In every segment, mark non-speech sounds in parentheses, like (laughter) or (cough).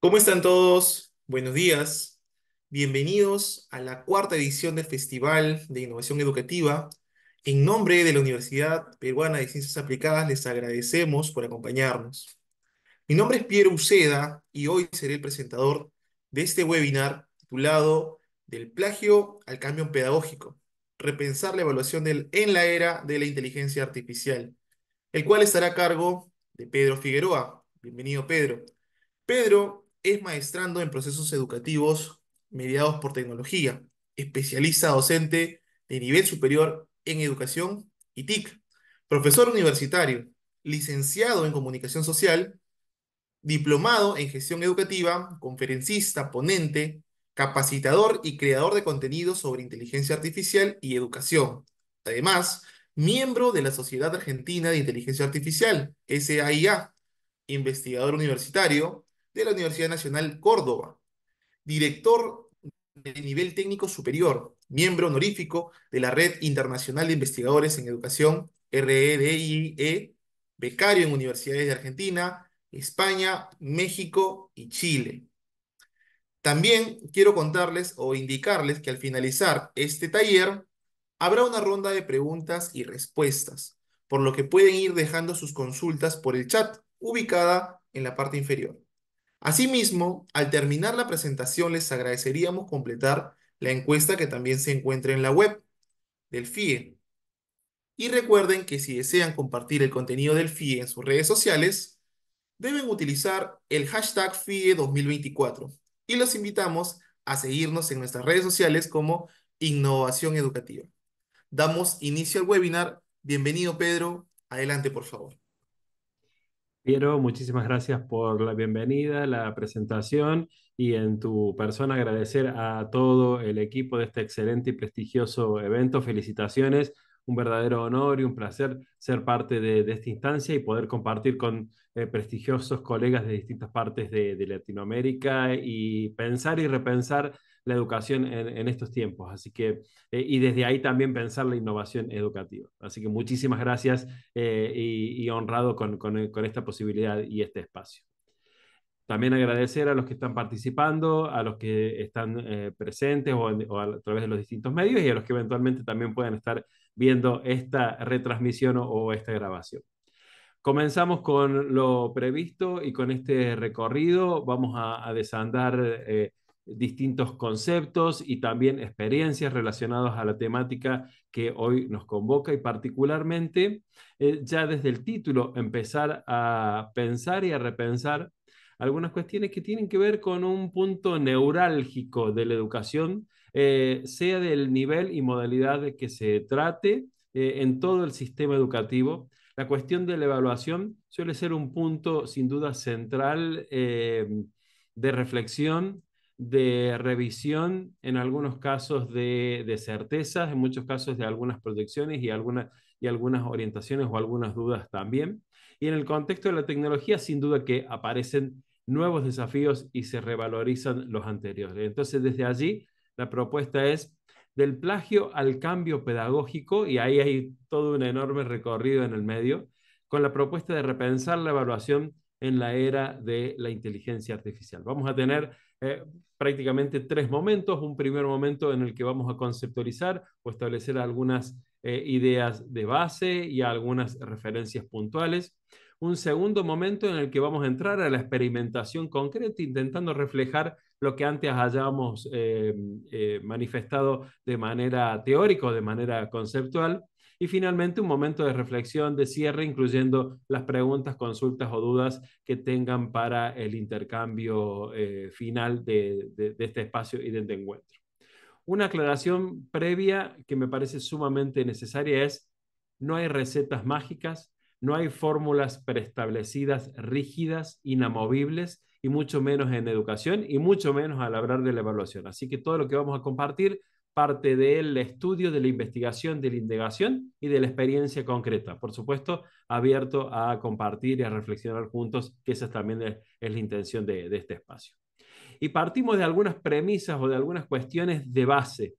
¿Cómo están todos? Buenos días. Bienvenidos a la cuarta edición del Festival de Innovación Educativa. En nombre de la Universidad Peruana de Ciencias Aplicadas les agradecemos por acompañarnos. Mi nombre es Piero Uceda y hoy seré el presentador de este webinar titulado Del plagio al cambio pedagógico, repensar la evaluación en la era de la inteligencia artificial, el cual estará a cargo de Pedro Figueroa. Bienvenido Pedro. Pedro es maestrando en procesos educativos mediados por tecnología, especialista docente de nivel superior en educación y TIC, profesor universitario, licenciado en comunicación social, diplomado en gestión educativa, conferencista, ponente, capacitador y creador de contenidos sobre inteligencia artificial y educación. Además, miembro de la Sociedad Argentina de Inteligencia Artificial, SAIA, investigador universitario, de la Universidad Nacional Córdoba, director de nivel técnico superior, miembro honorífico de la Red Internacional de Investigadores en Educación, REDIE, e, becario en universidades de Argentina, España, México y Chile. También quiero contarles o indicarles que al finalizar este taller habrá una ronda de preguntas y respuestas, por lo que pueden ir dejando sus consultas por el chat ubicada en la parte inferior. Asimismo, al terminar la presentación les agradeceríamos completar la encuesta que también se encuentra en la web del FIE. Y recuerden que si desean compartir el contenido del FIE en sus redes sociales, deben utilizar el hashtag FIE2024 y los invitamos a seguirnos en nuestras redes sociales como Innovación Educativa. Damos inicio al webinar. Bienvenido Pedro, adelante por favor muchísimas gracias por la bienvenida, la presentación y en tu persona agradecer a todo el equipo de este excelente y prestigioso evento. Felicitaciones, un verdadero honor y un placer ser parte de, esta instancia y poder compartir con eh, prestigiosos colegas de distintas partes de Latinoamérica y pensar y repensar la educación en, estos tiempos. Así que, eh, y desde ahí también pensar la innovación educativa. Así que muchísimas gracias eh, y, honrado eh, con, esta posibilidad y este espacio. También agradecer a los que están participando, a los que están presentes o, a través de los distintos medios y a los que eventualmente también puedan estar viendo esta retransmisión o, esta grabación. Comenzamos con lo previsto y con este recorrido. Vamos a, desandar distintos conceptos y también experiencias relacionadas a la temática que hoy nos convoca y particularmente eh, ya desde el título empezar a pensar y a repensar algunas cuestiones que tienen que ver con un punto neurálgico de la educación, eh, sea del nivel y modalidad de que se trate eh, en todo el sistema educativo. La cuestión de la evaluación suele ser un punto sin duda central de reflexión de revisión, en algunos casos de, certezas, en muchos casos de algunas proyecciones y, y algunas orientaciones o algunas dudas también. Y en el contexto de la tecnología, sin duda que aparecen nuevos desafíos y se revalorizan los anteriores. Entonces, desde allí, la propuesta es del plagio al cambio pedagógico, y ahí hay todo un enorme recorrido en el medio, con la propuesta de repensar la evaluación en la era de la inteligencia artificial. Vamos a tener eh, prácticamente tres momentos. Un primer momento en el que vamos a conceptualizar o establecer algunas eh, ideas de base y algunas referencias puntuales. Un segundo momento en el que vamos a entrar a la experimentación concreta, intentando reflejar lo que antes hayamos eh, eh, manifestado de manera teórica o de manera conceptual. Y finalmente, un momento de reflexión, de cierre, incluyendo las preguntas, consultas o dudas que tengan para el intercambio eh, final de, este espacio y de este encuentro. Una aclaración previa que me parece sumamente necesaria es, no hay recetas mágicas, no hay fórmulas preestablecidas, rígidas, inamovibles, y mucho menos en educación y mucho menos al hablar de la evaluación. Así que todo lo que vamos a compartir parte del estudio, de la investigación, de la indagación y de la experiencia concreta. Por supuesto, abierto a compartir y a reflexionar juntos, que esa también es, la intención de, este espacio. Y partimos de algunas premisas o de algunas cuestiones de base.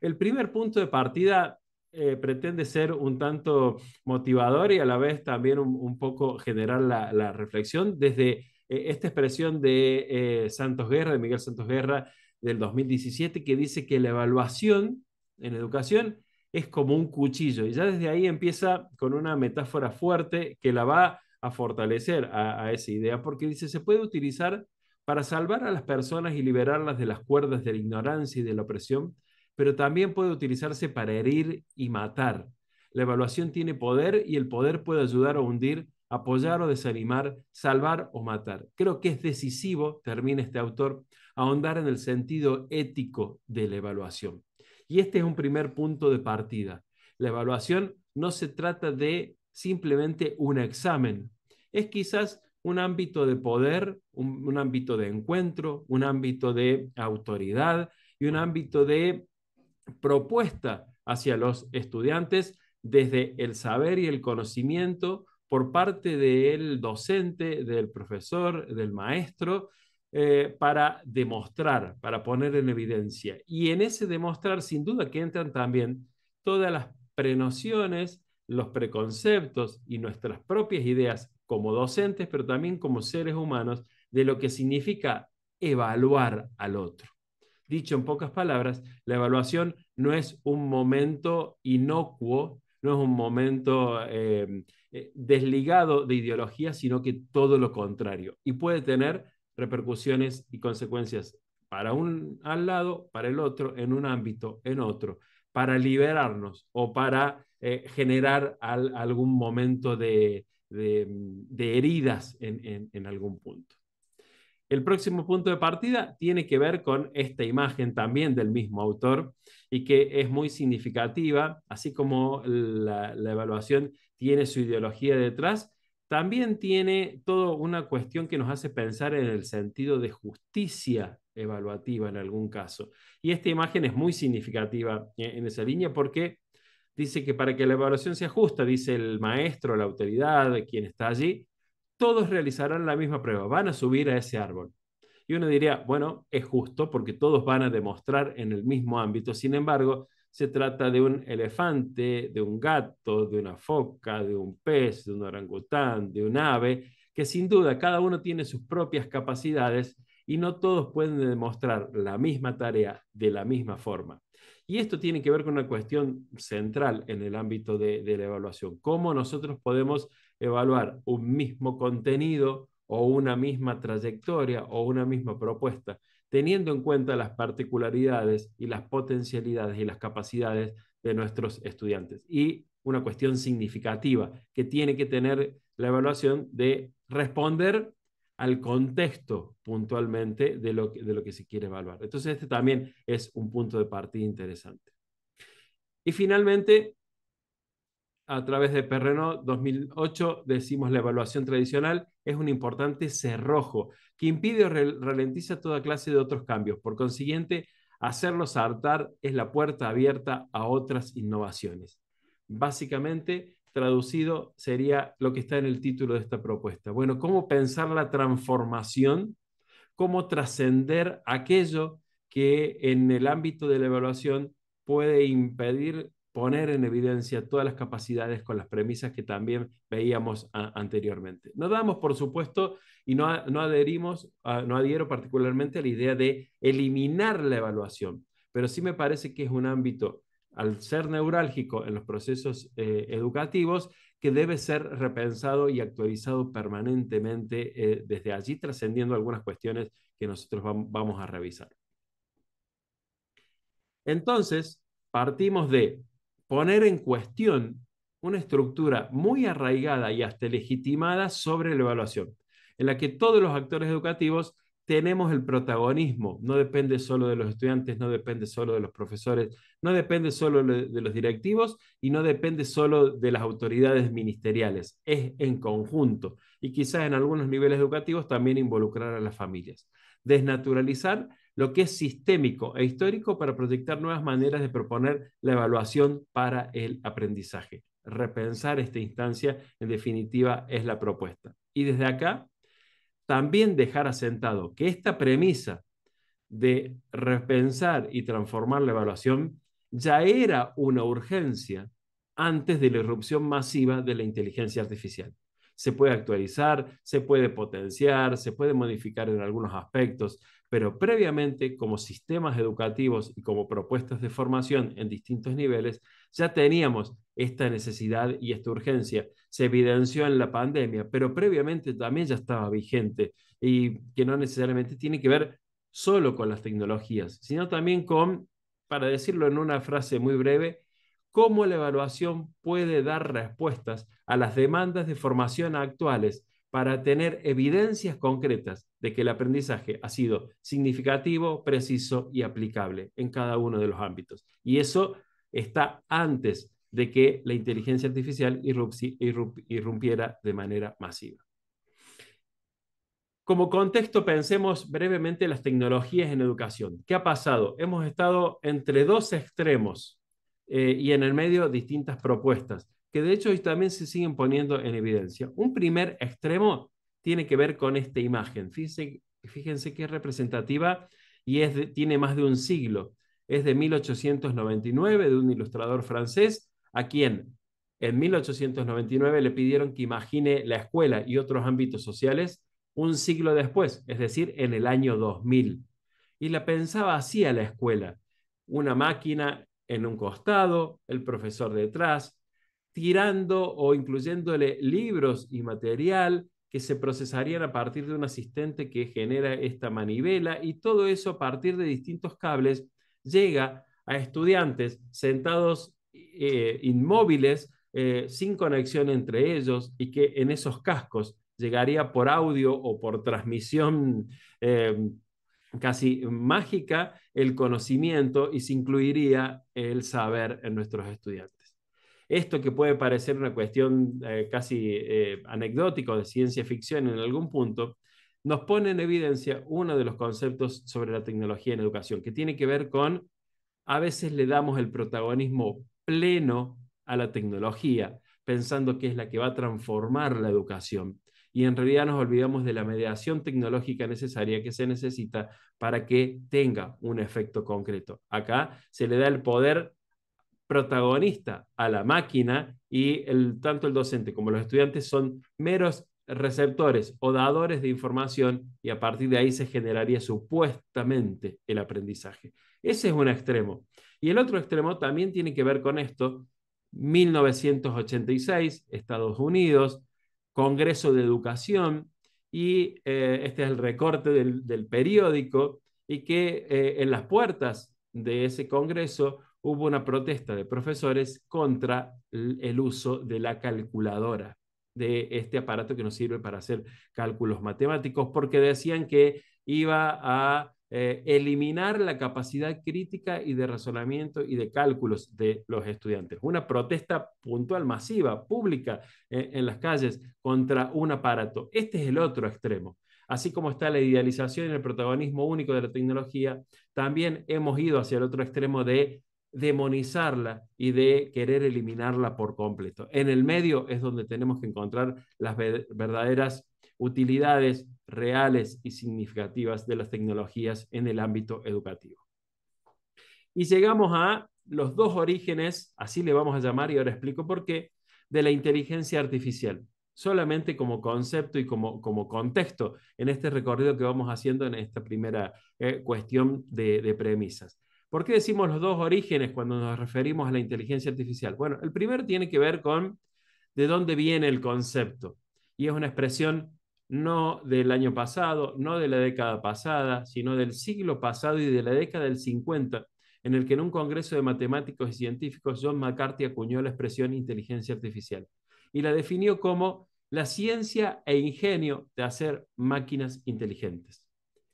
El primer punto de partida eh, pretende ser un tanto motivador y a la vez también un, poco generar la, reflexión desde eh, esta expresión de eh, Santos Guerra, de Miguel Santos Guerra, del 2017 que dice que la evaluación en educación es como un cuchillo. Y ya desde ahí empieza con una metáfora fuerte que la va a fortalecer a, esa idea, porque dice, se puede utilizar para salvar a las personas y liberarlas de las cuerdas de la ignorancia y de la opresión, pero también puede utilizarse para herir y matar. La evaluación tiene poder y el poder puede ayudar a hundir, apoyar o desanimar, salvar o matar. Creo que es decisivo, termina este autor, ahondar en el sentido ético de la evaluación. Y este es un primer punto de partida. La evaluación no se trata de simplemente un examen, es quizás un ámbito de poder, un, ámbito de encuentro, un ámbito de autoridad y un ámbito de propuesta hacia los estudiantes desde el saber y el conocimiento por parte del docente, del profesor, del maestro, eh, para demostrar, para poner en evidencia. Y en ese demostrar, sin duda que entran también todas las prenociones, los preconceptos y nuestras propias ideas como docentes, pero también como seres humanos, de lo que significa evaluar al otro. Dicho en pocas palabras, la evaluación no es un momento inocuo, no es un momento eh, eh, desligado de ideología, sino que todo lo contrario. Y puede tener repercusiones y consecuencias para un al lado, para el otro, en un ámbito, en otro, para liberarnos o para eh, generar algún momento de, heridas en, algún punto. El próximo punto de partida tiene que ver con esta imagen también del mismo autor y que es muy significativa, así como la, evaluación tiene su ideología detrás, también tiene toda una cuestión que nos hace pensar en el sentido de justicia evaluativa en algún caso. Y esta imagen es muy significativa e-, en esa línea porque dice que para que la evaluación sea justa, dice el maestro, la autoridad, quien está allí, todos realizarán la misma prueba, van a subir a ese árbol. Y uno diría, bueno, es justo porque todos van a demostrar en el mismo ámbito. Sin embargo, se trata de un elefante, de un gato, de una foca, de un pez, de un orangután, de un ave, que sin duda cada uno tiene sus propias capacidades y no todos pueden demostrar la misma tarea de la misma forma. Y esto tiene que ver con una cuestión central en el ámbito de, de la evaluación, cómo nosotros podemos evaluar un mismo contenido, o una misma trayectoria o una misma propuesta, teniendo en cuenta las particularidades y las potencialidades y las capacidades de nuestros estudiantes. Y una cuestión significativa que tiene que tener la evaluación de responder al contexto puntualmente de lo, que, de lo que se quiere evaluar. Entonces, este también es un punto de partida interesante. Y finalmente, a través de Perreno 2008, decimos la evaluación tradicional es un importante cerrojo que impide o ralentiza toda clase de otros cambios. Por consiguiente, hacerlos saltar es la puerta abierta a otras innovaciones. Básicamente, traducido sería lo que está en el título de esta propuesta. Bueno, ¿cómo pensar la transformación? ¿Cómo trascender aquello que en el ámbito de la evaluación puede impedir poner en evidencia todas las capacidades con las premisas que también veíamos anteriormente. No damos, por supuesto, y no, adherimos, no adhiero particularmente a la idea de eliminar la evaluación, pero sí me parece que es un ámbito, al ser neurálgico en los procesos eh, educativos, que debe ser repensado y actualizado permanentemente eh, desde allí, trascendiendo algunas cuestiones que nosotros vamos a revisar. Entonces, partimos de poner en cuestión una estructura muy arraigada y hasta legitimada sobre la evaluación, en la que todos los actores educativos tenemos el protagonismo, no depende solo de los estudiantes, no depende solo de los profesores, no depende solo de los directivos y no depende solo de las autoridades ministeriales, es en conjunto y quizás en algunos niveles educativos también involucrar a las familias. Desnaturalizar lo que es sistémico e histórico para proyectar nuevas maneras de proponer la evaluación para el aprendizaje. Repensar esta instancia, en definitiva, es la propuesta. Y desde acá, también dejar asentado que esta premisa de repensar y transformar la evaluación ya era una urgencia antes de la irrupción masiva de la inteligencia artificial. Se puede actualizar, se puede potenciar, se puede modificar en algunos aspectos, pero previamente como sistemas educativos y como propuestas de formación en distintos niveles, ya teníamos esta necesidad y esta urgencia. Se evidenció en la pandemia, pero previamente también ya estaba vigente y que no necesariamente tiene que ver solo con las tecnologías, sino también con, para decirlo en una frase muy breve, cómo la evaluación puede dar respuestas a las demandas de formación actuales para tener evidencias concretas de que el aprendizaje ha sido significativo, preciso y aplicable en cada uno de los ámbitos. Y eso está antes de que la inteligencia artificial irrumpiera de manera masiva. Como contexto, pensemos brevemente las tecnologías en educación. ¿Qué ha pasado? Hemos estado entre dos extremos eh, y en el medio distintas propuestas, que de hecho hoy también se siguen poniendo en evidencia. Un primer extremo tiene que ver con esta imagen. Fíjense, que es representativa y tiene más de un siglo. Es de 1899, de un ilustrador francés, a quien en 1899 le pidieron que imagine la escuela y otros ámbitos sociales un siglo después, es decir, en el año 2000. Y la pensaba así la escuela, una máquina en un costado, el profesor detrás, tirando o incluyéndole libros y material, que se procesarían a partir de un asistente que genera esta manivela y todo eso a partir de distintos cables llega a estudiantes sentados eh, inmóviles eh, sin conexión entre ellos y que en esos cascos llegaría por audio o por transmisión em, casi mágica el conocimiento y se incluiría el saber en nuestros estudiantes. Esto que puede parecer una cuestión eh, casi eh, anecdótica o de ciencia ficción en algún punto, nos pone en evidencia uno de los conceptos sobre la tecnología en educación, que tiene que ver con, a veces le damos el protagonismo pleno a la tecnología, pensando que es la que va a transformar la educación. Y en realidad nos olvidamos de la mediación tecnológica necesaria que se necesita para que tenga un efecto concreto. Acá se le da el poder protagonista a la máquina y el, tanto el docente como los estudiantes son meros receptores o dadores de información y a partir de ahí se generaría supuestamente el aprendizaje. Ese es un extremo. Y el otro extremo también tiene que ver con esto. 1986, Estados Unidos, Congreso de Educación, y eh, este es el recorte del, periódico, y que eh, en las puertas de ese Congreso hubo una protesta de profesores contra el uso de la calculadora, de este aparato que nos sirve para hacer cálculos matemáticos, porque decían que iba a eh, eliminar la capacidad crítica y de razonamiento y de cálculos de los estudiantes. Una protesta puntual, masiva, pública eh, en las calles contra un aparato. Este es el otro extremo. Así como está la idealización y el protagonismo único de la tecnología, también hemos ido hacia el otro extremo de demonizarla y de querer eliminarla por completo. En el medio es donde tenemos que encontrar las verdaderas utilidades reales y significativas de las tecnologías en el ámbito educativo. Y llegamos a los dos orígenes, así le vamos a llamar, y ahora explico por qué, de la inteligencia artificial, solamente como concepto y como, contexto en este recorrido que vamos haciendo en esta primera eh, cuestión de premisas. ¿Por qué decimos los dos orígenes cuando nos referimos a la inteligencia artificial? Bueno, el primero tiene que ver con de dónde viene el concepto. Y es una expresión no del año pasado, no de la década pasada, sino del siglo pasado y de la década del 50, en el que en un congreso de matemáticos y científicos John McCarthy acuñó la expresión inteligencia artificial y la definió como la ciencia e ingenio de hacer máquinas inteligentes.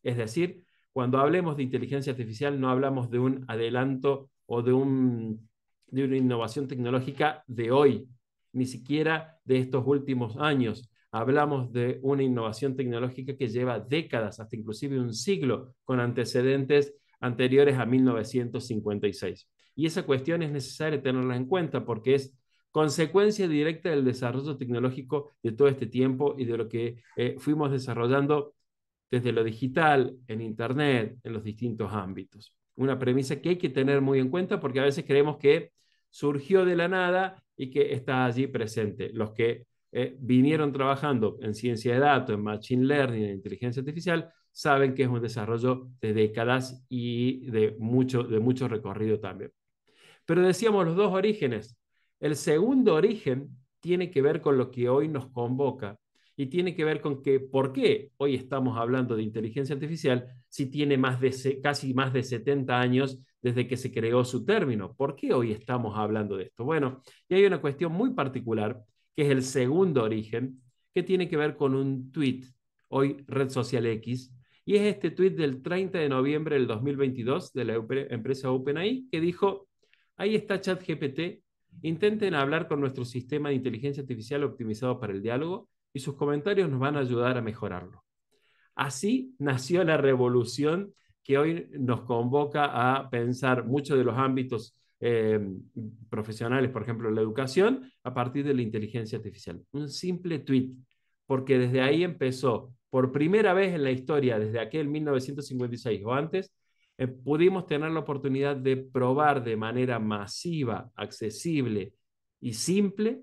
Es decir, cuando hablemos de inteligencia artificial, no hablamos de un adelanto o de, un, una innovación tecnológica de hoy, ni siquiera de estos últimos años. Hablamos de una innovación tecnológica que lleva décadas, hasta inclusive un siglo, con antecedentes anteriores a 1956. Y esa cuestión es necesaria tenerla en cuenta porque es consecuencia directa del desarrollo tecnológico de todo este tiempo y de lo que eh, fuimos desarrollando desde lo digital, en Internet, en los distintos ámbitos. Una premisa que hay que tener muy en cuenta porque a veces creemos que surgió de la nada y que está allí presente. Los que eh, vinieron trabajando en ciencia de datos, en machine learning, en inteligencia artificial, saben que es un desarrollo de décadas y de mucho, de mucho recorrido también. Pero decíamos los dos orígenes. El segundo origen tiene que ver con lo que hoy nos convoca y tiene que ver con que por qué hoy estamos hablando de inteligencia artificial si tiene más de, casi más de 70 años desde que se creó su término. ¿Por qué hoy estamos hablando de esto? Bueno, y hay una cuestión muy particular, que es el segundo origen, que tiene que ver con un tweet, hoy red social X, y es este tweet del 30 de noviembre del 2022 de la empresa OpenAI, que dijo, ahí está ChatGPT, intenten hablar con nuestro sistema de inteligencia artificial optimizado para el diálogo y sus comentarios nos van a ayudar a mejorarlo. Así nació la revolución que hoy nos convoca a pensar muchos de los ámbitos eh, profesionales, por ejemplo, la educación, a partir de la inteligencia artificial. Un simple tweet, porque desde ahí empezó, por primera vez en la historia, desde aquel 1956 o antes, eh, pudimos tener la oportunidad de probar de manera masiva, accesible y simple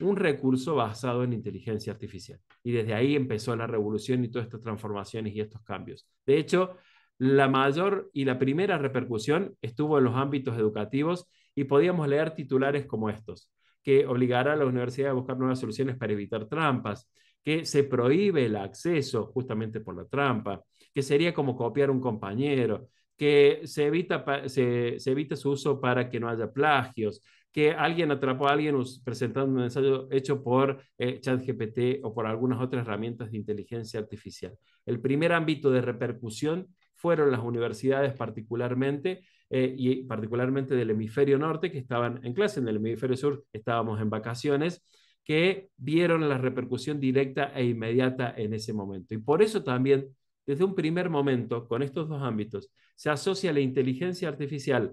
un recurso basado en inteligencia artificial. Y desde ahí empezó la revolución y todas estas transformaciones y estos cambios. De hecho, la mayor y la primera repercusión estuvo en los ámbitos educativos y podíamos leer titulares como estos, que obligará a la universidad a buscar nuevas soluciones para evitar trampas, que se prohíbe el acceso justamente por la trampa, que sería como copiar un compañero, que se evita, se, se evita su uso para que no haya plagios, que alguien atrapó a alguien presentando un ensayo hecho por eh, ChatGPT o por algunas otras herramientas de inteligencia artificial. El primer ámbito de repercusión fueron las universidades particularmente, eh, y particularmente del hemisferio norte, que estaban en clase, en el hemisferio sur estábamos en vacaciones, que vieron la repercusión directa e inmediata en ese momento. Y por eso también, desde un primer momento, con estos dos ámbitos, se asocia la inteligencia artificial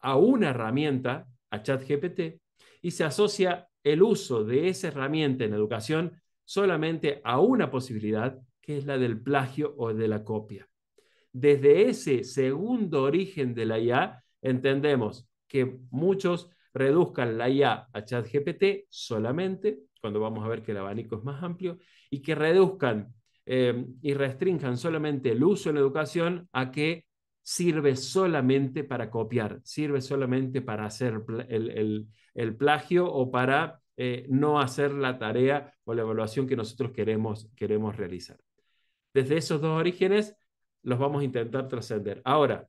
a una herramienta a ChatGPT y se asocia el uso de esa herramienta en educación solamente a una posibilidad, que es la del plagio o de la copia. Desde ese segundo origen de la IA, entendemos que muchos reduzcan la IA a ChatGPT solamente, cuando vamos a ver que el abanico es más amplio, y que reduzcan eh, y restrinjan solamente el uso en la educación a que sirve solamente para copiar, sirve solamente para hacer el, plagio o para eh, no hacer la tarea o la evaluación que nosotros queremos, queremos realizar. Desde esos dos orígenes los vamos a intentar trascender. Ahora,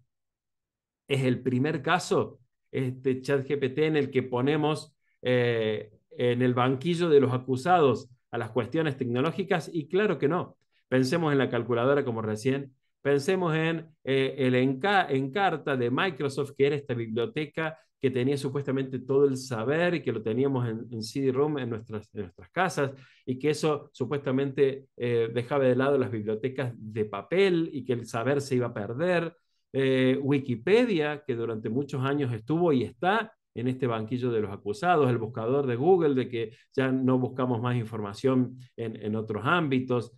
es el primer caso, este chat GPT, en el que ponemos eh, en el banquillo de los acusados a las cuestiones tecnológicas y claro que no. Pensemos en la calculadora como recién Pensemos en eh, el Encarta de Microsoft, que era esta biblioteca que tenía supuestamente todo el saber y que lo teníamos en, CD-ROM en nuestras, casas y que eso supuestamente eh, dejaba de lado las bibliotecas de papel y que el saber se iba a perder. Eh, Wikipedia, que durante muchos años estuvo y está en este banquillo de los acusados, el buscador de Google, de que ya no buscamos más información en otros ámbitos,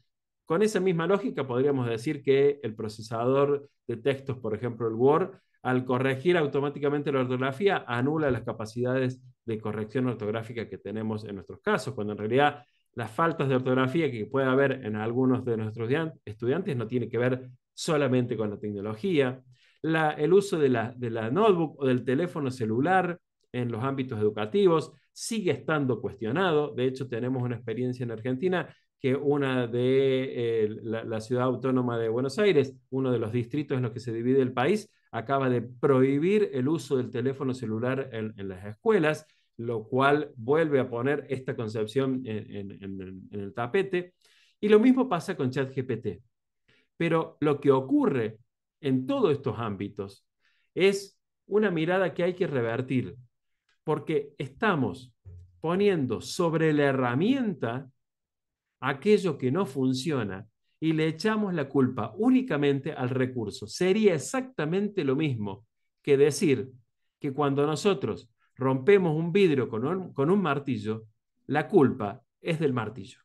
con esa misma lógica podríamos decir que el procesador de textos, por ejemplo el Word, al corregir automáticamente la ortografía, anula las capacidades de corrección ortográfica que tenemos en nuestros casos, cuando en realidad las faltas de ortografía que puede haber en algunos de nuestros estudiantes no tiene que ver solamente con la tecnología. el uso de la, de la notebook o del teléfono celular en los ámbitos educativos sigue estando cuestionado. De hecho, tenemos una experiencia en Argentina que una de eh, la, ciudad autónoma de Buenos Aires, uno de los distritos en los que se divide el país, acaba de prohibir el uso del teléfono celular en, las escuelas, lo cual vuelve a poner esta concepción en, en el tapete. Y lo mismo pasa con ChatGPT. Pero lo que ocurre en todos estos ámbitos es una mirada que hay que revertir, porque estamos poniendo sobre la herramienta aquello que no funciona y le echamos la culpa únicamente al recurso. Sería exactamente lo mismo que decir que cuando nosotros rompemos un vidrio con un, martillo, la culpa es del martillo.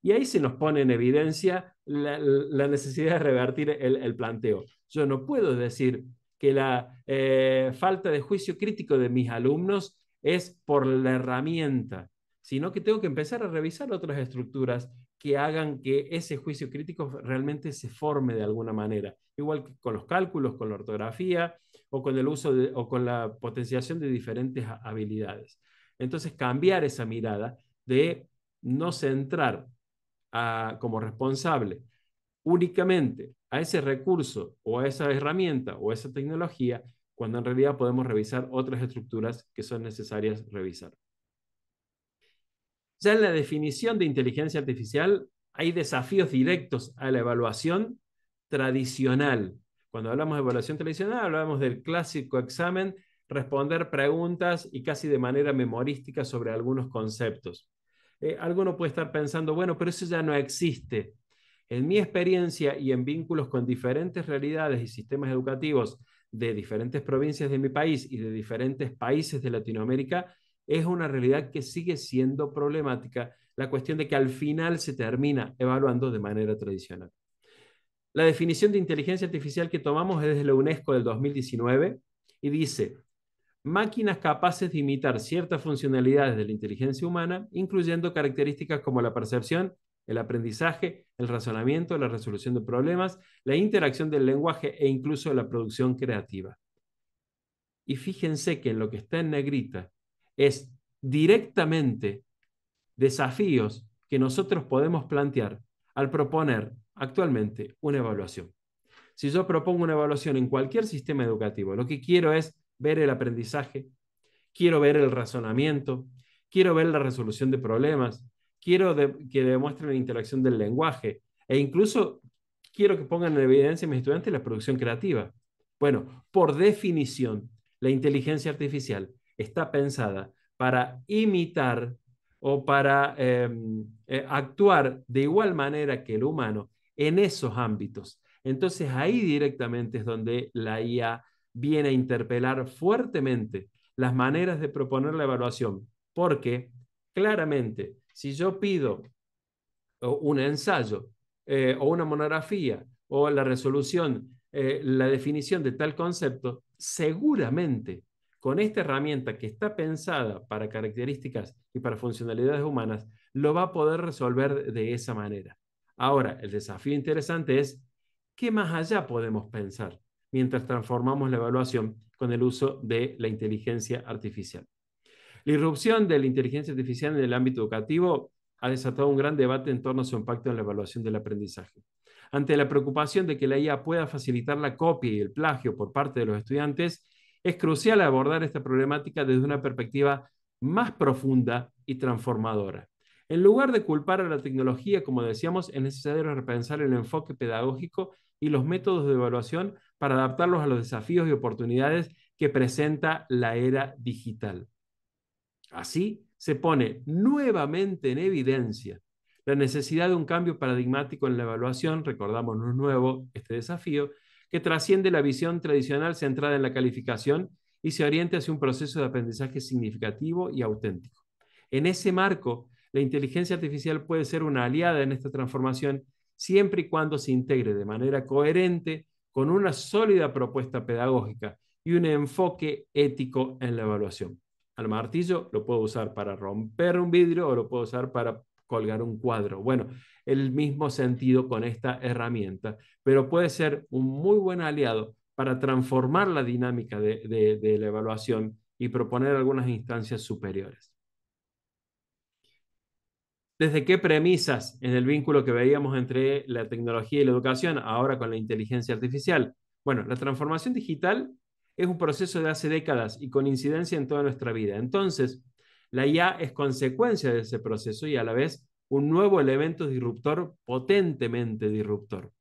Y ahí se nos pone en evidencia la, necesidad de revertir el, planteo. Yo no puedo decir que la eh, falta de juicio crítico de mis alumnos es por la herramienta sino que tengo que empezar a revisar otras estructuras que hagan que ese juicio crítico realmente se forme de alguna manera, igual que con los cálculos, con la ortografía o con el uso o con la potenciación de diferentes habilidades. Entonces, cambiar esa mirada de no centrar como responsable únicamente a ese recurso o a esa herramienta o a esa tecnología, cuando en realidad podemos revisar otras estructuras que son necesarias revisar. Ya en la definición de inteligencia artificial hay desafíos directos a la evaluación tradicional. Cuando hablamos de evaluación tradicional, hablamos del clásico examen, responder preguntas y casi de manera memorística sobre algunos conceptos. Eh, alguno puede estar pensando, bueno, pero eso ya no existe. En mi experiencia y en vínculos con diferentes realidades y sistemas educativos de diferentes provincias de mi país y de diferentes países de Latinoamérica, es una realidad que sigue siendo problemática, la cuestión de que al final se termina evaluando de manera tradicional. La definición de inteligencia artificial que tomamos es desde la UNESCO del 2019 y dice, máquinas capaces de imitar ciertas funcionalidades de la inteligencia humana, incluyendo características como la percepción, el aprendizaje, el razonamiento, la resolución de problemas, la interacción del lenguaje e incluso la producción creativa. Y fíjense que en lo que está en negrita es directamente desafíos que nosotros podemos plantear al proponer actualmente una evaluación. Si yo propongo una evaluación en cualquier sistema educativo, lo que quiero es ver el aprendizaje, quiero ver el razonamiento, quiero ver la resolución de problemas, quiero que demuestren la interacción del lenguaje e incluso quiero que pongan en evidencia a mis estudiantes la producción creativa. Bueno, por definición, la inteligencia artificial está pensada para imitar o para em, eh, actuar de igual manera que el humano en esos ámbitos. Entonces ahí directamente es donde la IA viene a interpelar fuertemente las maneras de proponer la evaluación, porque claramente si yo pido un ensayo eh, o una monografía o la resolución, eh, la definición de tal concepto, seguramente con esta herramienta que está pensada para características y para funcionalidades humanas, lo va a poder resolver de esa manera. Ahora, el desafío interesante es, ¿qué más allá podemos pensar mientras transformamos la evaluación con el uso de la inteligencia artificial? La irrupción de la inteligencia artificial en el ámbito educativo ha desatado un gran debate en torno a su impacto en la evaluación del aprendizaje. Ante la preocupación de que la IA pueda facilitar la copia y el plagio por parte de los estudiantes, es crucial abordar esta problemática desde una perspectiva más profunda y transformadora. En lugar de culpar a la tecnología, como decíamos, es necesario repensar el enfoque pedagógico y los métodos de evaluación para adaptarlos a los desafíos y oportunidades que presenta la era digital. Así se pone nuevamente en evidencia la necesidad de un cambio paradigmático en la evaluación, recordamos es nuevo este desafío, que trasciende la visión tradicional centrada en la calificación y se oriente hacia un proceso de aprendizaje significativo y auténtico. En ese marco, la inteligencia artificial puede ser una aliada en esta transformación siempre y cuando se integre de manera coherente con una sólida propuesta pedagógica y un enfoque ético en la evaluación. Al martillo lo puedo usar para romper un vidrio o lo puedo usar para colgar un cuadro. Bueno, el mismo sentido con esta herramienta, pero puede ser un muy buen aliado para transformar la dinámica de, la evaluación y proponer algunas instancias superiores. ¿Desde qué premisas en el vínculo que veíamos entre la tecnología y la educación, ahora con la inteligencia artificial? Bueno, la transformación digital es un proceso de hace décadas y con incidencia en toda nuestra vida. Entonces, la IA es consecuencia de ese proceso y a la vez un nuevo elemento disruptor, potentemente disruptor.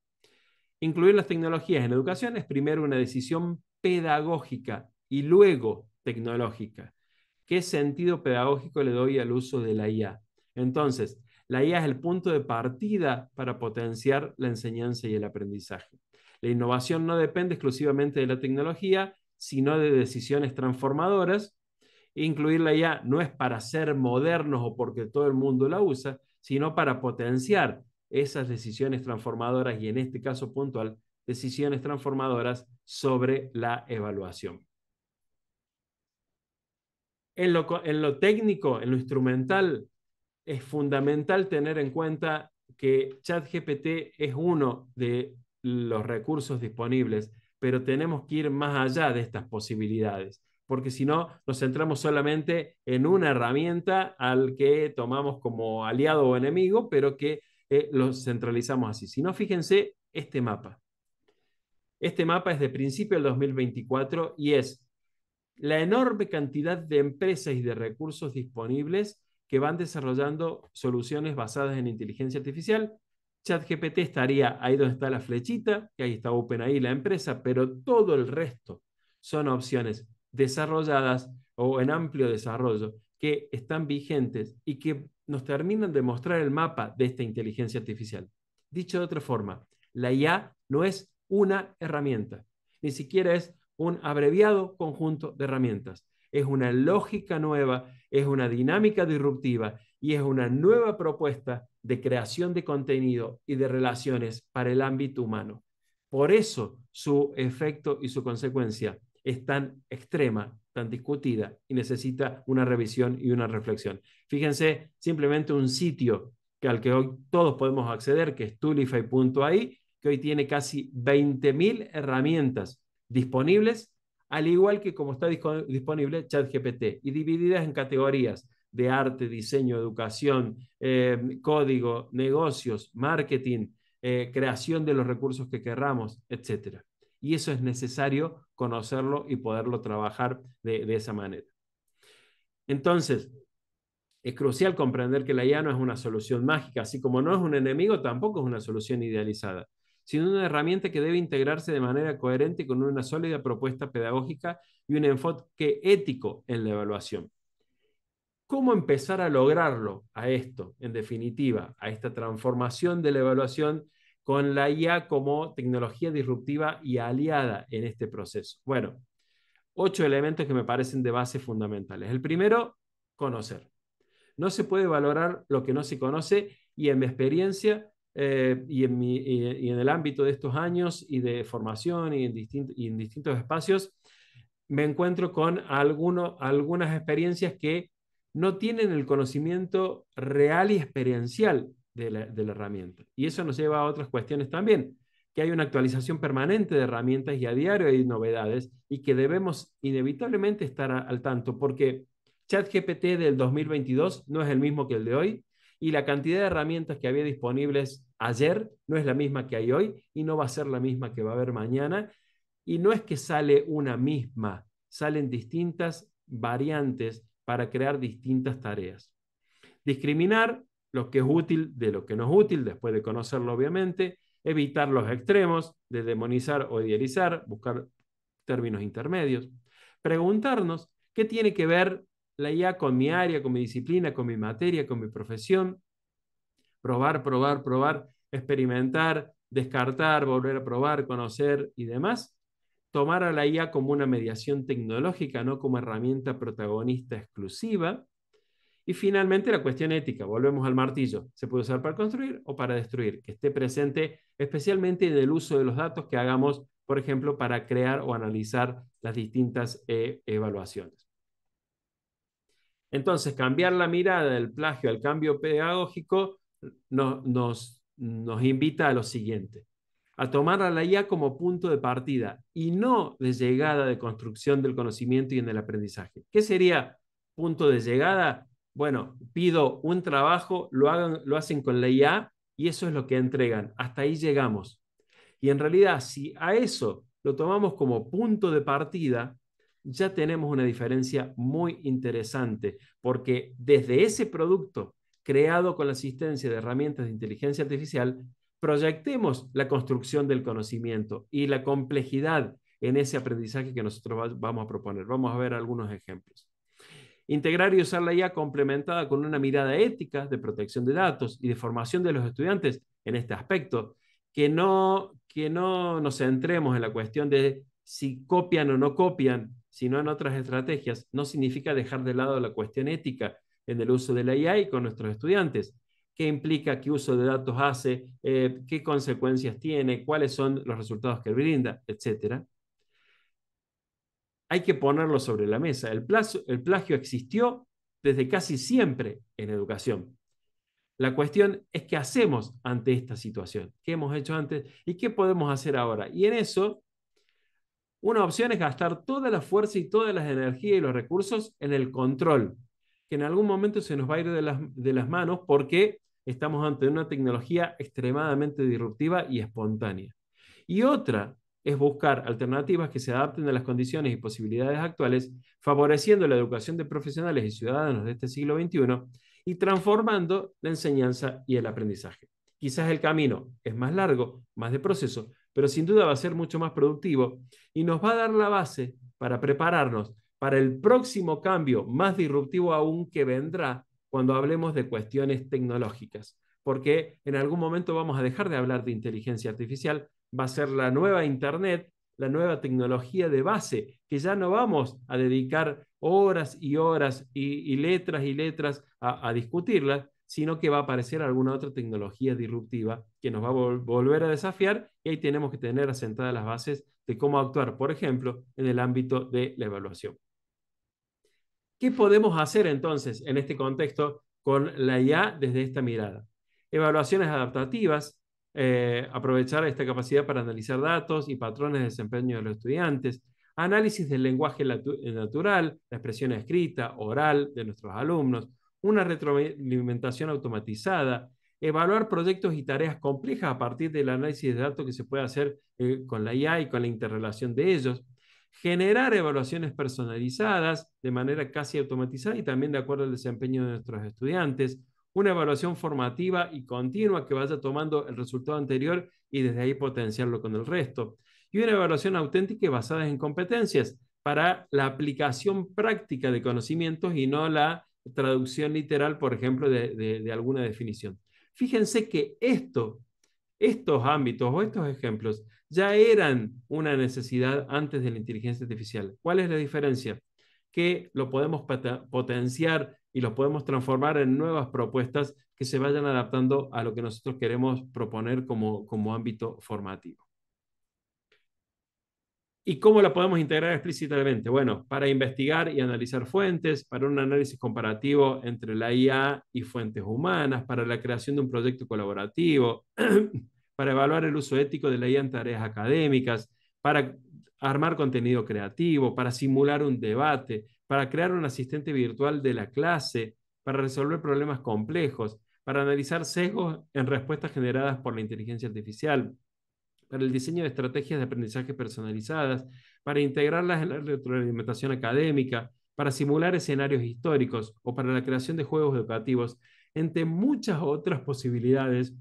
Incluir las tecnologías en la educación es primero una decisión pedagógica y luego tecnológica. ¿Qué sentido pedagógico le doy al uso de la IA? Entonces, la IA es el punto de partida para potenciar la enseñanza y el aprendizaje. La innovación no depende exclusivamente de la tecnología, sino de decisiones transformadoras incluirla ya no es para ser modernos o porque todo el mundo la usa, sino para potenciar esas decisiones transformadoras y en este caso puntual, decisiones transformadoras sobre la evaluación. En lo, técnico, en lo instrumental, es fundamental tener en cuenta que ChatGPT es uno de los recursos disponibles, pero tenemos que ir más allá de estas posibilidades porque si no nos centramos solamente en una herramienta al que tomamos como aliado o enemigo, pero que eh, lo centralizamos así. Si no, fíjense este mapa. Este mapa es de principio del 2024 y es la enorme cantidad de empresas y de recursos disponibles que van desarrollando soluciones basadas en inteligencia artificial. ChatGPT estaría ahí donde está la flechita, que ahí está OpenAI, la empresa, pero todo el resto son opciones desarrolladas o en amplio desarrollo que están vigentes y que nos terminan de mostrar el mapa de esta inteligencia artificial. Dicho de otra forma, la IA no es una herramienta, ni siquiera es un abreviado conjunto de herramientas. Es una lógica nueva, es una dinámica disruptiva y es una nueva propuesta de creación de contenido y de relaciones para el ámbito humano. Por eso su efecto y su consecuencia es tan extrema, tan discutida y necesita una revisión y una reflexión. Fíjense simplemente un sitio que al que hoy todos podemos acceder, que es tulify.ai, que hoy tiene casi 20.000 herramientas disponibles, al igual que como está disponible ChatGPT, y divididas en categorías de arte, diseño, educación, em, código, negocios, marketing, eh, creación de los recursos que querramos, etcétera y eso es necesario conocerlo y poderlo trabajar de, esa manera. Entonces, es crucial comprender que la IA no es una solución mágica, así como no es un enemigo, tampoco es una solución idealizada, sino una herramienta que debe integrarse de manera coherente con una sólida propuesta pedagógica y un enfoque ético en la evaluación. ¿Cómo empezar a lograrlo, a esto, en definitiva, a esta transformación de la evaluación con la IA como tecnología disruptiva y aliada en este proceso. Bueno, ocho elementos que me parecen de base fundamentales. El primero, conocer. No se puede valorar lo que no se conoce y en mi experiencia eh, y, en el ámbito de estos años y de formación y en, distintos espacios, me encuentro con algunas experiencias que no tienen el conocimiento real y experiencial de la, herramienta. Y eso nos lleva a otras cuestiones también, que hay una actualización permanente de herramientas y a diario hay novedades y que debemos inevitablemente estar al tanto, porque ChatGPT del 2022 no es el mismo que el de hoy y la cantidad de herramientas que había disponibles ayer no es la misma que hay hoy y no va a ser la misma que va a haber mañana. Y no es que sale una misma, salen distintas variantes para crear distintas tareas. Discriminar lo que es útil de lo que no es útil, después de conocerlo obviamente, evitar los extremos de demonizar o idealizar, buscar términos intermedios, preguntarnos qué tiene que ver la IA con mi área, con mi disciplina, con mi materia, con mi profesión, probar, probar, probar, experimentar, descartar, volver a probar, conocer y demás, tomar a la IA como una mediación tecnológica, no como herramienta protagonista exclusiva, y finalmente la cuestión ética, volvemos al martillo, se puede usar para construir o para destruir, que esté presente especialmente en el uso de los datos que hagamos, por ejemplo, para crear o analizar las distintas eh, evaluaciones. Entonces, cambiar la mirada del plagio al cambio pedagógico nos, nos invita a lo siguiente, a tomar a la IA como punto de partida y no de llegada de construcción del conocimiento y en el aprendizaje. ¿Qué sería punto de llegada? bueno, pido un trabajo, lo, hacen con la IA y eso es lo que entregan. Hasta ahí llegamos. Y en realidad, si a eso lo tomamos como punto de partida, ya tenemos una diferencia muy interesante, porque desde ese producto creado con la asistencia de herramientas de inteligencia artificial, proyectemos la construcción del conocimiento y la complejidad en ese aprendizaje que nosotros vamos a proponer. Vamos a ver algunos ejemplos. Integrar y usar la IA complementada con una mirada ética de protección de datos y de formación de los estudiantes en este aspecto, que no, que no nos centremos en la cuestión de si copian o no copian, sino en otras estrategias, no significa dejar de lado la cuestión ética en el uso de la IA y con nuestros estudiantes. ¿Qué implica? ¿Qué uso de datos hace? Eh, ¿Qué consecuencias tiene? ¿Cuáles son los resultados que brinda? Etcétera hay que ponerlo sobre la mesa. El, plagio existió desde casi siempre en educación. La cuestión es qué hacemos ante esta situación, qué hemos hecho antes y qué podemos hacer ahora. Y en eso, una opción es gastar toda la fuerza y todas las energías y los recursos en el control, que en algún momento se nos va a ir de las, de las manos porque estamos ante una tecnología extremadamente disruptiva y espontánea. Y otra es buscar alternativas que se adapten a las condiciones y posibilidades actuales, favoreciendo la educación de profesionales y ciudadanos de este siglo XXI y transformando la enseñanza y el aprendizaje. Quizás el camino es más largo, más de proceso, pero sin duda va a ser mucho más productivo y nos va a dar la base para prepararnos para el próximo cambio más disruptivo aún que vendrá cuando hablemos de cuestiones tecnológicas, porque en algún momento vamos a dejar de hablar de inteligencia artificial va a ser la nueva Internet, la nueva tecnología de base, que ya no vamos a dedicar horas y horas y, letras y letras a, discutirla, sino que va a aparecer alguna otra tecnología disruptiva que nos va a volver a desafiar y ahí tenemos que tener asentadas las bases de cómo actuar, por ejemplo, en el ámbito de la evaluación. ¿Qué podemos hacer entonces en este contexto con la IA desde esta mirada? Evaluaciones adaptativas, eh, aprovechar esta capacidad para analizar datos y patrones de desempeño de los estudiantes, análisis del lenguaje natural, la expresión escrita, oral de nuestros alumnos, una retroalimentación automatizada, evaluar proyectos y tareas complejas a partir del análisis de datos que se puede hacer eh, con la IA y con la interrelación de ellos, generar evaluaciones personalizadas de manera casi automatizada y también de acuerdo al desempeño de nuestros estudiantes, una evaluación formativa y continua que vaya tomando el resultado anterior y desde ahí potenciarlo con el resto. Y una evaluación auténtica y basada en competencias para la aplicación práctica de conocimientos y no la traducción literal, por ejemplo, de, alguna definición. Fíjense que esto, estos ámbitos o estos ejemplos ya eran una necesidad antes de la inteligencia artificial. ¿Cuál es la diferencia? Que lo podemos potenciar y los podemos transformar en nuevas propuestas que se vayan adaptando a lo que nosotros queremos proponer como, ámbito formativo. ¿Y cómo la podemos integrar explícitamente? Bueno, para investigar y analizar fuentes, para un análisis comparativo entre la IA y fuentes humanas, para la creación de un proyecto colaborativo, (clears throat) para evaluar el uso ético de la IA en tareas académicas, para armar contenido creativo, para simular un debate, para crear un asistente virtual de la clase, para resolver problemas complejos, para analizar sesgos en respuestas generadas por la inteligencia artificial, para el diseño de estrategias de aprendizaje personalizadas, para integrarlas en la retroalimentación académica, para simular escenarios históricos o para la creación de juegos educativos, entre muchas otras posibilidades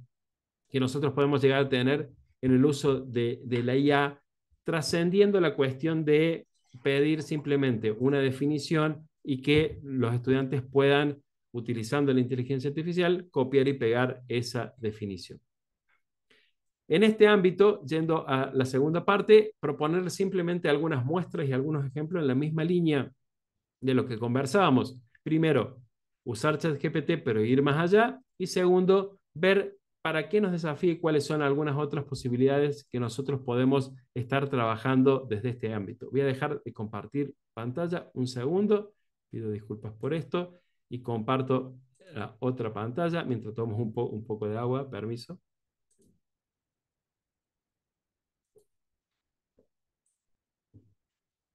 que nosotros podemos llegar a tener en el uso de, la IA, trascendiendo la cuestión de pedir simplemente una definición y que los estudiantes puedan, utilizando la inteligencia artificial, copiar y pegar esa definición. En este ámbito, yendo a la segunda parte, proponer simplemente algunas muestras y algunos ejemplos en la misma línea de lo que conversábamos. Primero, usar ChatGPT, pero ir más allá. Y segundo, ver para que nos desafíe cuáles son algunas otras posibilidades que nosotros podemos estar trabajando desde este ámbito. Voy a dejar de compartir pantalla un segundo, pido disculpas por esto, y comparto la otra pantalla mientras tomamos un poco de agua, permiso.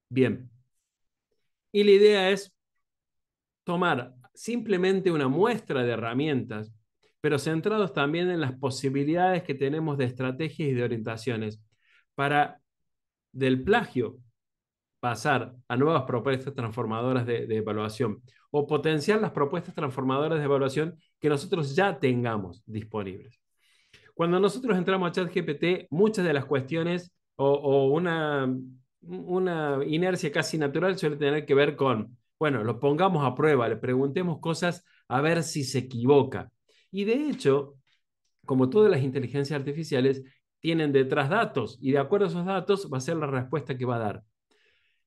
Bien. Y la idea es tomar simplemente una muestra de herramientas pero centrados también en las posibilidades que tenemos de estrategias y de orientaciones para del plagio pasar a nuevas propuestas transformadoras de, evaluación o potenciar las propuestas transformadoras de evaluación que nosotros ya tengamos disponibles. Cuando nosotros entramos a ChatGPT, muchas de las cuestiones o, una, una inercia casi natural suele tener que ver con, bueno, lo pongamos a prueba, le preguntemos cosas a ver si se equivoca. Y de hecho, como todas las inteligencias artificiales, tienen detrás datos y de acuerdo a esos datos va a ser la respuesta que va a dar.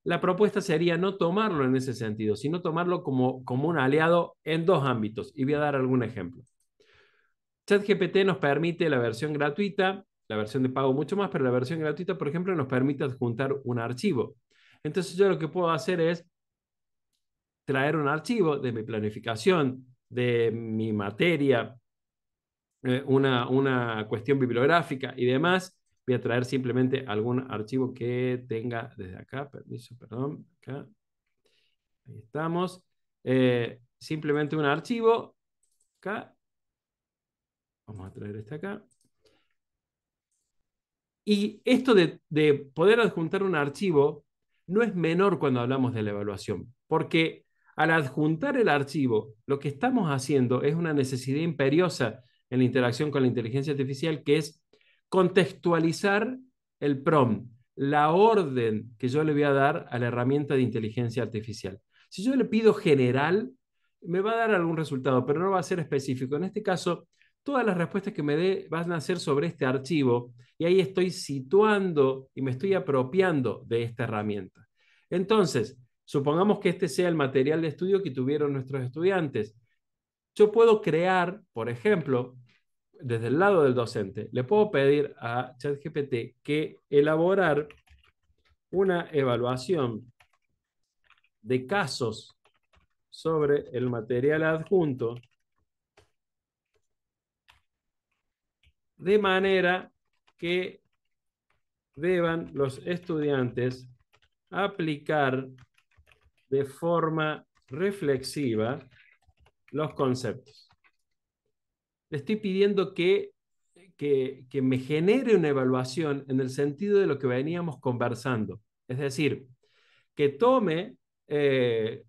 La propuesta sería no tomarlo en ese sentido, sino tomarlo como, como un aliado en dos ámbitos. Y voy a dar algún ejemplo. ChatGPT nos permite la versión gratuita, la versión de pago mucho más, pero la versión gratuita, por ejemplo, nos permite adjuntar un archivo. Entonces yo lo que puedo hacer es traer un archivo de mi planificación, de mi materia, eh, una, una cuestión bibliográfica y demás, voy a traer simplemente algún archivo que tenga desde acá, permiso, perdón, acá. Ahí estamos. Eh, simplemente un archivo. Acá. Vamos a traer este acá. Y esto de, de poder adjuntar un archivo no es menor cuando hablamos de la evaluación, porque al adjuntar el archivo, lo que estamos haciendo es una necesidad imperiosa en la interacción con la inteligencia artificial, que es contextualizar el PROM, la orden que yo le voy a dar a la herramienta de inteligencia artificial. Si yo le pido general, me va a dar algún resultado, pero no va a ser específico. En este caso, todas las respuestas que me dé van a ser sobre este archivo y ahí estoy situando y me estoy apropiando de esta herramienta. Entonces, Supongamos que este sea el material de estudio que tuvieron nuestros estudiantes. Yo puedo crear, por ejemplo, desde el lado del docente, le puedo pedir a ChatGPT que elaborar una evaluación de casos sobre el material adjunto de manera que deban los estudiantes aplicar de forma reflexiva los conceptos. Le estoy pidiendo que, que, me genere una evaluación en el sentido de lo que veníamos conversando. Es decir, que tome eh,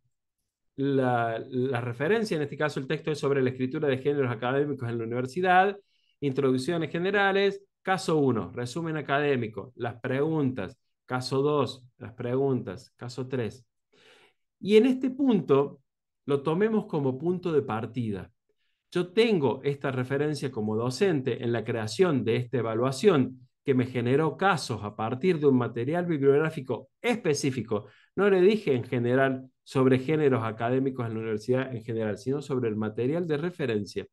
la, la, referencia, en este caso el texto es sobre la escritura de géneros académicos en la universidad, introducciones generales, caso 1, resumen académico, las preguntas, caso 2, las preguntas, caso 3, y en este punto lo tomemos como punto de partida. Yo tengo esta referencia como docente en la creación de esta evaluación que me generó casos a partir de un material bibliográfico específico. No le dije en general sobre géneros académicos en la universidad en general, sino sobre el material de referencia.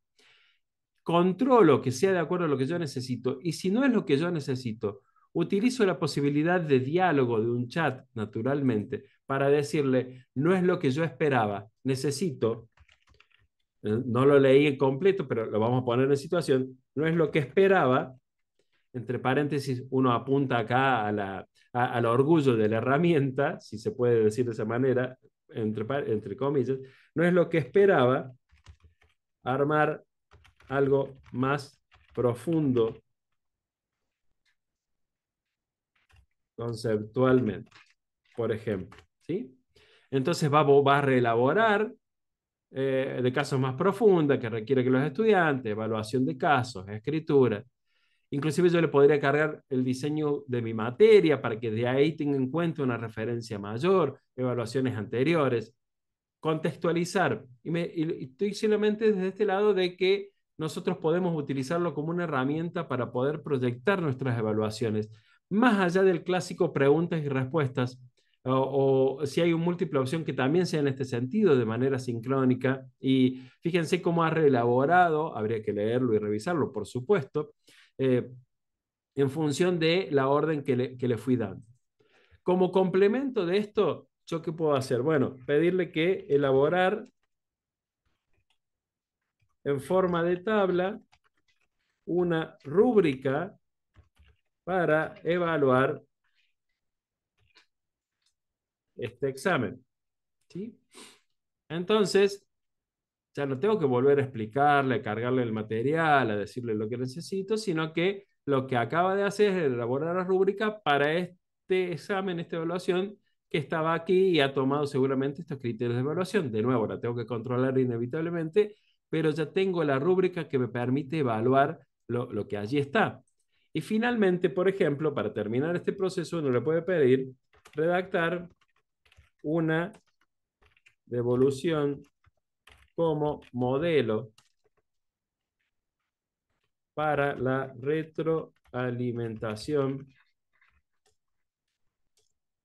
Controlo que sea de acuerdo a lo que yo necesito y si no es lo que yo necesito, utilizo la posibilidad de diálogo, de un chat, naturalmente, para decirle, no es lo que yo esperaba, necesito, eh, no lo leí en completo, pero lo vamos a poner en situación, no es lo que esperaba, entre paréntesis, uno apunta acá a la, al orgullo de la herramienta, si se puede decir de esa manera, entre, entre comillas, no es lo que esperaba armar algo más profundo conceptualmente, por ejemplo. Entonces va, a reelaborar eh, de casos más profunda que requiere que los estudiantes, evaluación de casos, escritura. Inclusive yo le podría cargar el diseño de mi materia para que de ahí tenga en cuenta una referencia mayor, evaluaciones anteriores, contextualizar. Y, me, estoy simplemente desde este lado de que nosotros podemos utilizarlo como una herramienta para poder proyectar nuestras evaluaciones, más allá del clásico preguntas y respuestas, o, si hay una múltiple opción que también sea en este sentido, de manera sincrónica. Y fíjense cómo ha reelaborado, habría que leerlo y revisarlo, por supuesto, eh, en función de la orden que le, que le fui dando. Como complemento de esto, ¿yo qué puedo hacer? Bueno, pedirle que elaborar en forma de tabla una rúbrica para evaluar este examen. Entonces, ya no tengo que volver a explicarle, a cargarle el material, a decirle lo que necesito, sino que lo que acaba de hacer es elaborar la rúbrica para este examen, esta evaluación que estaba aquí y ha tomado seguramente estos criterios de evaluación. De nuevo, la tengo que controlar inevitablemente, pero ya tengo la rúbrica que me permite evaluar lo, lo que allí está. Y finalmente, por ejemplo, para terminar este proceso, uno le puede pedir redactar una devolución como modelo para la retroalimentación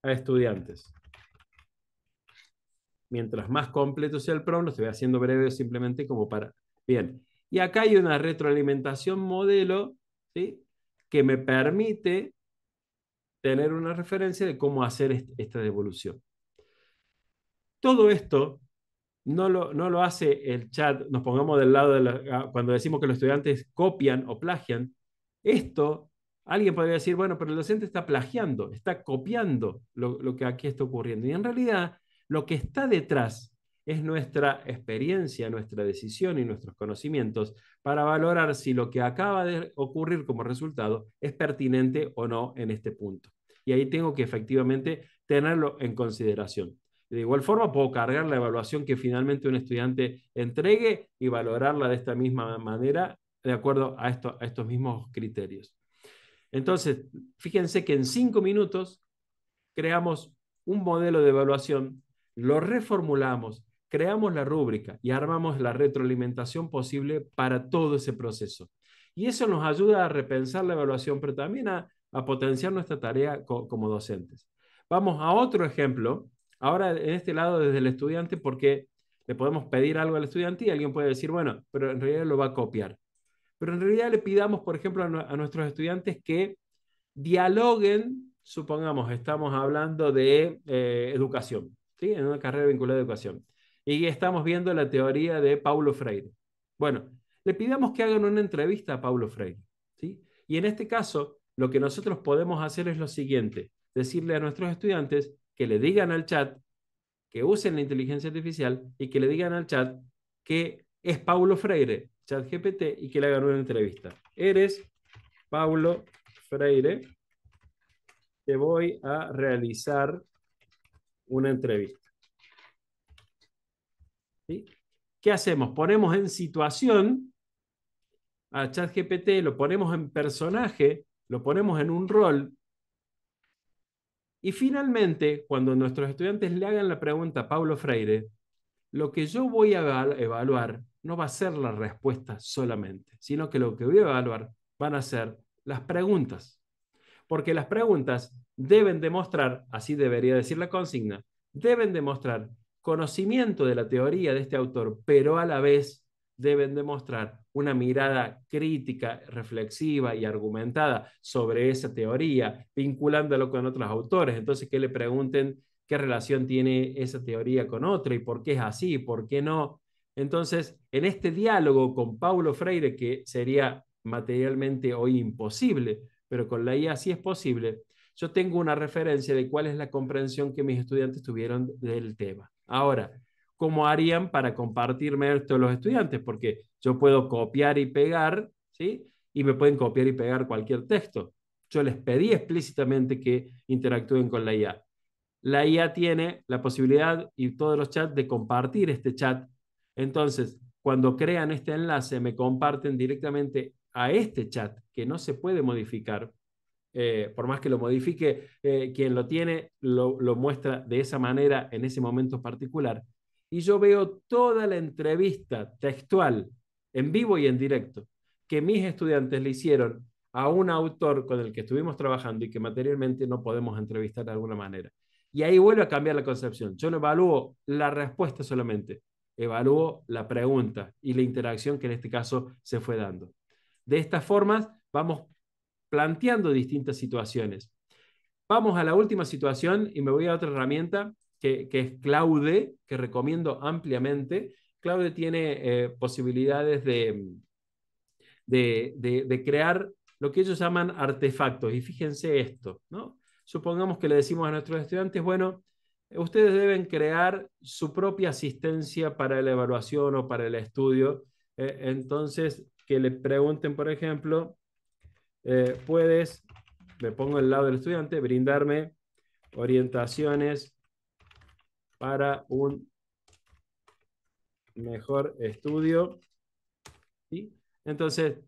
a estudiantes. Mientras más completo sea el no lo ve haciendo breve simplemente como para... Bien, y acá hay una retroalimentación modelo que me permite tener una referencia de cómo hacer esta devolución. Todo esto no lo, no lo hace el chat, nos pongamos del lado de ah, cuando decimos que los estudiantes copian o plagian, esto alguien podría decir, bueno, pero el docente está plagiando, está copiando lo, lo que aquí está ocurriendo. Y en realidad lo que está detrás es nuestra experiencia, nuestra decisión y nuestros conocimientos para valorar si lo que acaba de ocurrir como resultado es pertinente o no en este punto. Y ahí tengo que efectivamente tenerlo en consideración. De igual forma, puedo cargar la evaluación que finalmente un estudiante entregue y valorarla de esta misma manera, de acuerdo a, estos mismos criterios. Entonces, fíjense que en cinco minutos creamos un modelo de evaluación, lo reformulamos, creamos la rúbrica y armamos la retroalimentación posible para todo ese proceso. Y eso nos ayuda a repensar la evaluación, pero también a, potenciar nuestra tarea como docentes. Vamos a otro ejemplo Ahora, en este lado, desde el estudiante, porque le podemos pedir algo al estudiante y alguien puede decir, bueno, pero en realidad lo va a copiar. Pero en realidad le pidamos, por ejemplo, a, nuestros estudiantes que dialoguen, supongamos, estamos hablando de eh, educación, en una carrera vinculada a educación, y estamos viendo la teoría de Paulo Freire. Bueno, le pidamos que hagan una entrevista a Paulo Freire. ¿sí? Y en este caso, lo que nosotros podemos hacer es lo siguiente, decirle a nuestros estudiantes, que le digan al chat que usen la inteligencia artificial y que le digan al chat que es Paulo Freire, chat GPT, y que le hagan una entrevista. Eres Paulo Freire, te voy a realizar una entrevista. ¿Sí? ¿Qué hacemos? Ponemos en situación a ChatGPT, lo ponemos en personaje, lo ponemos en un rol y finalmente, cuando nuestros estudiantes le hagan la pregunta a Pablo Freire, lo que yo voy a evaluar no va a ser la respuesta solamente, sino que lo que voy a evaluar van a ser las preguntas. Porque las preguntas deben demostrar, así debería decir la consigna, deben demostrar conocimiento de la teoría de este autor, pero a la vez deben demostrar una mirada crítica, reflexiva y argumentada sobre esa teoría, vinculándolo con otros autores. Entonces, que le pregunten qué relación tiene esa teoría con otra y por qué es así, por qué no. Entonces, en este diálogo con Paulo Freire, que sería materialmente hoy imposible, pero con la IA sí es posible, yo tengo una referencia de cuál es la comprensión que mis estudiantes tuvieron del tema. Ahora, cómo harían para compartirme esto los estudiantes, porque yo puedo copiar y pegar, ¿sí? Y me pueden copiar y pegar cualquier texto. Yo les pedí explícitamente que interactúen con la IA. La IA tiene la posibilidad y todos los chats de compartir este chat. Entonces, cuando crean este enlace, me comparten directamente a este chat que no se puede modificar. Eh, por más que lo modifique, eh, quien lo tiene lo muestra de esa manera en ese momento particular y yo veo toda la entrevista textual, en vivo y en directo, que mis estudiantes le hicieron a un autor con el que estuvimos trabajando y que materialmente no podemos entrevistar de alguna manera. Y ahí vuelvo a cambiar la concepción. Yo no evalúo la respuesta solamente, evalúo la pregunta y la interacción que en este caso se fue dando. De estas formas vamos planteando distintas situaciones. Vamos a la última situación y me voy a otra herramienta que, es Claude, que recomiendo ampliamente. Claude tiene eh, posibilidades de, crear lo que ellos llaman artefactos. Y fíjense esto, ¿no? Supongamos que le decimos a nuestros estudiantes, bueno, ustedes deben crear su propia asistencia para la evaluación o para el estudio. Eh, entonces, que le pregunten, por ejemplo, eh, puedes, me pongo al lado del estudiante, brindarme orientaciones para un mejor estudio. Entonces,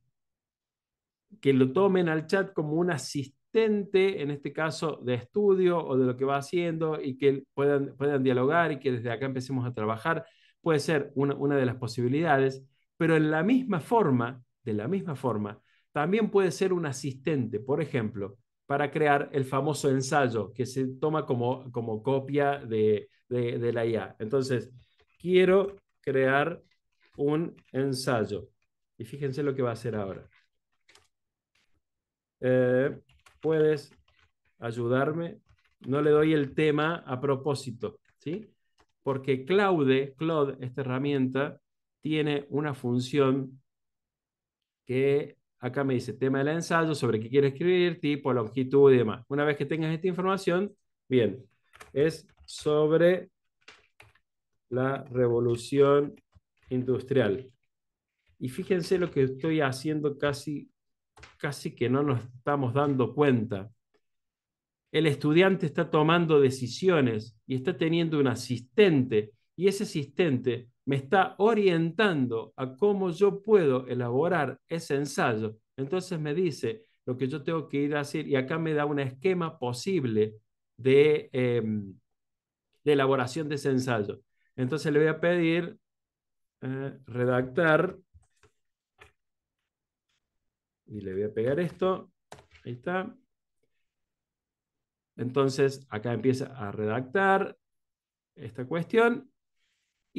que lo tomen al chat como un asistente, en este caso, de estudio o de lo que va haciendo y que puedan, puedan dialogar y que desde acá empecemos a trabajar, puede ser una, una de las posibilidades, pero en la misma forma, de la misma forma, también puede ser un asistente, por ejemplo, para crear el famoso ensayo que se toma como, como copia de, la IA. Entonces, quiero crear un ensayo. Y fíjense lo que va a hacer ahora. Eh, puedes ayudarme. No le doy el tema a propósito, ¿sí? Porque Claude, Claude, esta herramienta, tiene una función que Acá me dice tema del ensayo, sobre qué quiere escribir, tipo, longitud y demás. Una vez que tengas esta información, bien, es sobre la revolución industrial. Y fíjense lo que estoy haciendo casi, casi que no nos estamos dando cuenta. El estudiante está tomando decisiones y está teniendo un asistente y ese asistente me está orientando a cómo yo puedo elaborar ese ensayo. Entonces me dice lo que yo tengo que ir a hacer y acá me da un esquema posible de, em, elaboración de ese ensayo. Entonces le voy a pedir eh, redactar y le voy a pegar esto. Ahí está. Entonces acá empieza a redactar esta cuestión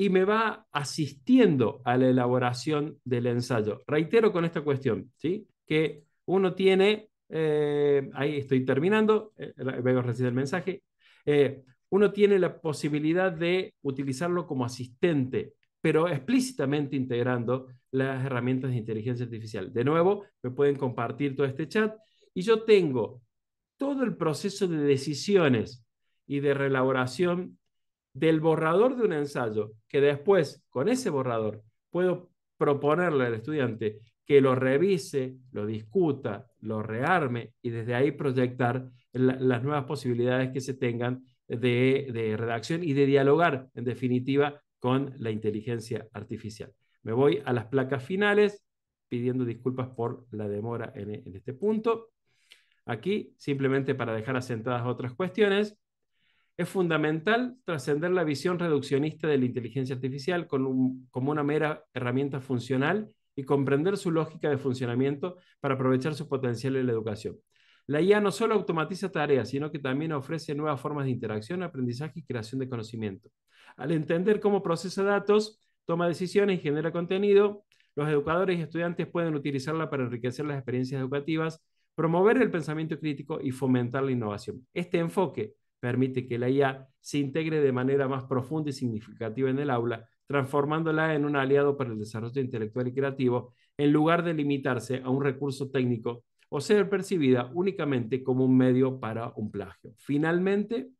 y me va asistiendo a la elaboración del ensayo. Reitero con esta cuestión, ¿sí? que uno tiene, eh, ahí estoy terminando, eh, vengo veo recibir el mensaje, eh, uno tiene la posibilidad de utilizarlo como asistente, pero explícitamente integrando las herramientas de inteligencia artificial. De nuevo, me pueden compartir todo este chat y yo tengo todo el proceso de decisiones y de reelaboración del borrador de un ensayo, que después, con ese borrador, puedo proponerle al estudiante que lo revise, lo discuta, lo rearme y desde ahí proyectar las nuevas posibilidades que se tengan de, redacción y de dialogar, en definitiva, con la inteligencia artificial. Me voy a las placas finales, pidiendo disculpas por la demora en este punto. Aquí, simplemente para dejar asentadas otras cuestiones, es fundamental trascender la visión reduccionista de la inteligencia artificial como una mera herramienta funcional y comprender su lógica de funcionamiento para aprovechar su potencial en la educación. La IA no solo automatiza tareas, sino que también ofrece nuevas formas de interacción, aprendizaje y creación de conocimiento. Al entender cómo procesa datos, toma decisiones y genera contenido, los educadores y estudiantes pueden utilizarla para enriquecer las experiencias educativas, promover el pensamiento crítico y fomentar la innovación. Este enfoque permite que la IA se integre de manera más profunda y significativa en el aula, transformándola en un aliado para el desarrollo intelectual y creativo, en lugar de limitarse a un recurso técnico o ser percibida únicamente como un medio para un plagio. Finalmente,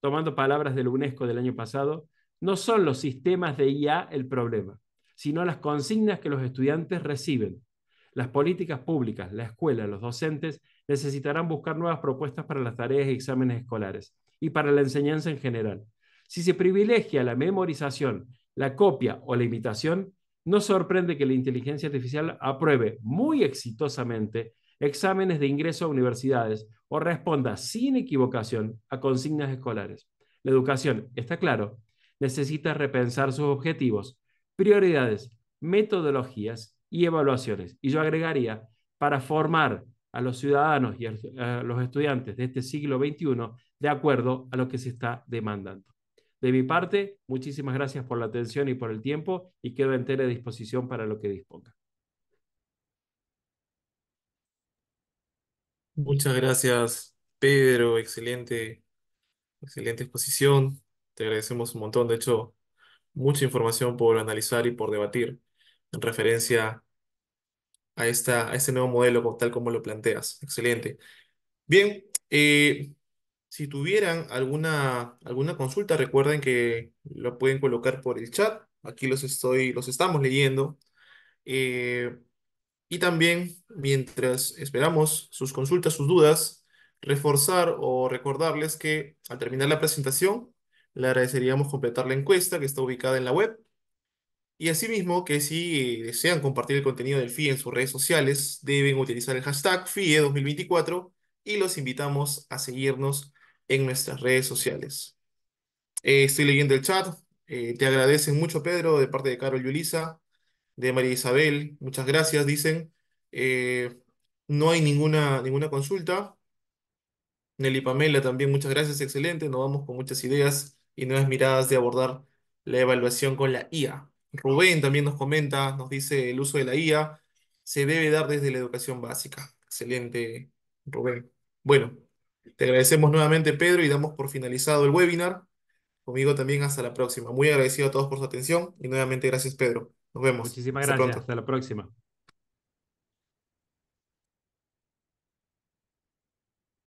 tomando palabras del UNESCO del año pasado, no son los sistemas de IA el problema, sino las consignas que los estudiantes reciben. Las políticas públicas, la escuela, los docentes necesitarán buscar nuevas propuestas para las tareas y exámenes escolares y para la enseñanza en general. Si se privilegia la memorización, la copia o la imitación, no sorprende que la inteligencia artificial apruebe muy exitosamente exámenes de ingreso a universidades o responda sin equivocación a consignas escolares. La educación, está claro, necesita repensar sus objetivos, prioridades, metodologías y evaluaciones. Y yo agregaría, para formar a los ciudadanos y a los estudiantes de este siglo XXI de acuerdo a lo que se está demandando. De mi parte, muchísimas gracias por la atención y por el tiempo y quedo entera a disposición para lo que disponga. Muchas gracias, Pedro. Excelente, excelente exposición. Te agradecemos un montón. De hecho, mucha información por analizar y por debatir en referencia a a, este nuevo modelo tal como lo planteas. Excelente. Bien, eh, si tuvieran alguna, alguna consulta, recuerden que lo pueden colocar por el chat. Aquí los, estoy, los estamos leyendo. Eh, y también, mientras esperamos sus consultas, sus dudas, reforzar o recordarles que al terminar la presentación, le agradeceríamos completar la encuesta que está ubicada en la web y asimismo, que si desean compartir el contenido del FIE en sus redes sociales, deben utilizar el hashtag FIE2024 y los invitamos a seguirnos en nuestras redes sociales. Eh, estoy leyendo el chat. Eh, te agradecen mucho, Pedro, de parte de Carol y Ulisa, de María Isabel. Muchas gracias, dicen. Eh, no hay ninguna, ninguna consulta. Nelly Pamela también, muchas gracias, excelente. Nos vamos con muchas ideas y nuevas miradas de abordar la evaluación con la IA. Rubén también nos comenta, nos dice el uso de la IA se debe dar desde la educación básica. Excelente, Rubén. Bueno, te agradecemos nuevamente, Pedro, y damos por finalizado el webinar. Conmigo también hasta la próxima. Muy agradecido a todos por su atención y nuevamente gracias, Pedro. Nos vemos. Muchísimas gracias. Hasta la próxima.